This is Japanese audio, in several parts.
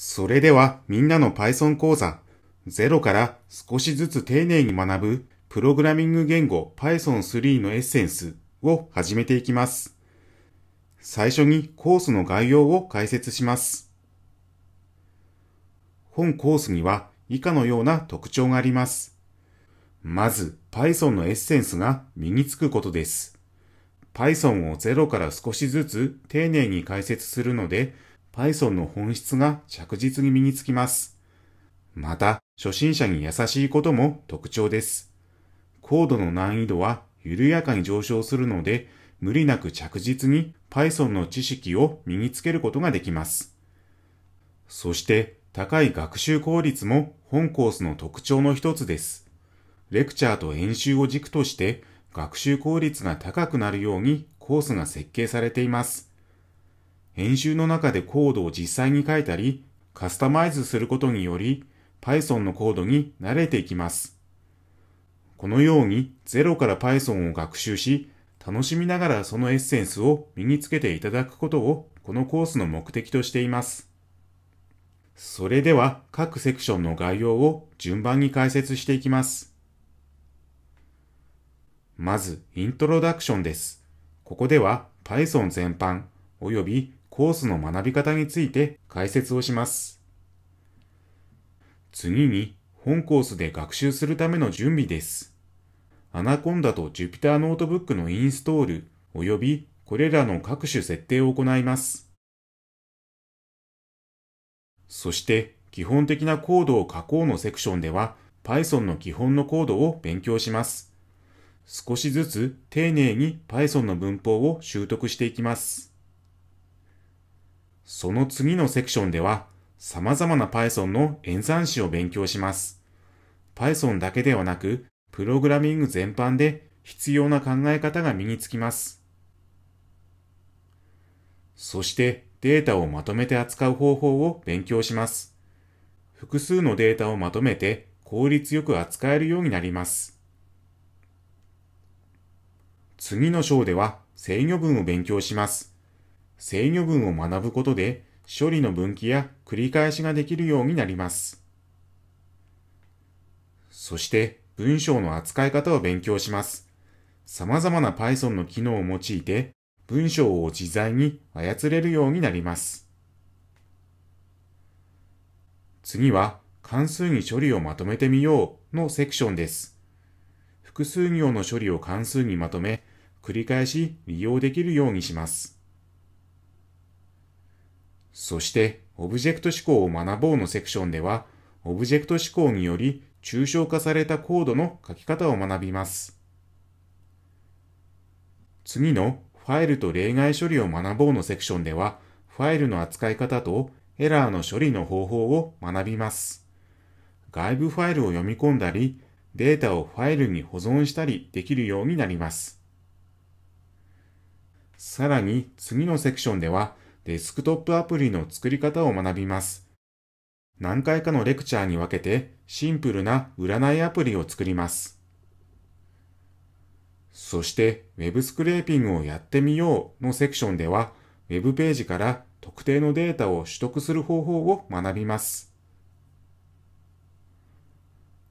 それではみんなの Python 講座、ゼロから少しずつ丁寧に学ぶプログラミング言語 Python 3のエッセンスを始めていきます。最初にコースの概要を解説します。本コースには以下のような特徴があります。まず Python のエッセンスが身につくことです。Python をゼロから少しずつ丁寧に解説するので、Python の本質が着実に身につきます。また、初心者に優しいことも特徴です。コードの難易度は緩やかに上昇するので、無理なく着実に Python の知識を身につけることができます。そして、高い学習効率も本コースの特徴の一つです。レクチャーと演習を軸として、学習効率が高くなるようにコースが設計されています。演習の中でコードを実際に書いたり、カスタマイズすることにより、Python のコードに慣れていきます。このように、ゼロから Python を学習し、楽しみながらそのエッセンスを身につけていただくことを、このコースの目的としています。それでは、各セクションの概要を順番に解説していきます。まず、イントロダクションです。ここでは、Python 全般、およびコースの学び方について解説をします。次に、本コースで学習するための準備です。アナコンダと Jupyter ノートブックのインストール、及びこれらの各種設定を行います。そして、基本的なコードを書こうのセクションでは、Python の基本のコードを勉強します。少しずつ丁寧に Python の文法を習得していきます。その次のセクションでは、様々な Python の演算子を勉強します。Python だけではなく、プログラミング全般で必要な考え方が身につきます。そしてデータをまとめて扱う方法を勉強します。複数のデータをまとめて効率よく扱えるようになります。次の章では制御文を勉強します。制御群を学ぶことで処理の分岐や繰り返しができるようになります。そして文章の扱い方を勉強します。様々な Python の機能を用いて文章を自在に操れるようになります。次は関数に処理をまとめてみようのセクションです。複数行の処理を関数にまとめ繰り返し利用できるようにします。そして、オブジェクト思考を学ぼうのセクションでは、オブジェクト思考により抽象化されたコードの書き方を学びます。次のファイルと例外処理を学ぼうのセクションでは、ファイルの扱い方とエラーの処理の方法を学びます。外部ファイルを読み込んだり、データをファイルに保存したりできるようになります。さらに次のセクションでは、デスクトップアプリの作り方を学びます。何回かのレクチャーに分けてシンプルな占いアプリを作ります。そして Web スクレーピングをやってみようのセクションでは Web ページから特定のデータを取得する方法を学びます。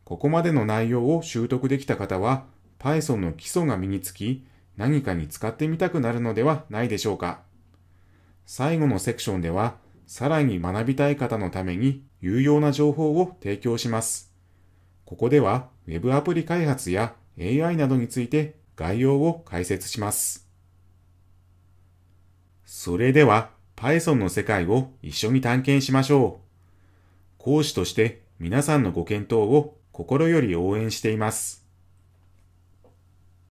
ここまでの内容を習得できた方は Python の基礎が身につき何かに使ってみたくなるのではないでしょうか。最後のセクションでは、さらに学びたい方のために有用な情報を提供します。ここでは Web アプリ開発や AI などについて概要を解説します。それでは Python の世界を一緒に探検しましょう。講師として皆さんのご検討を心より応援しています。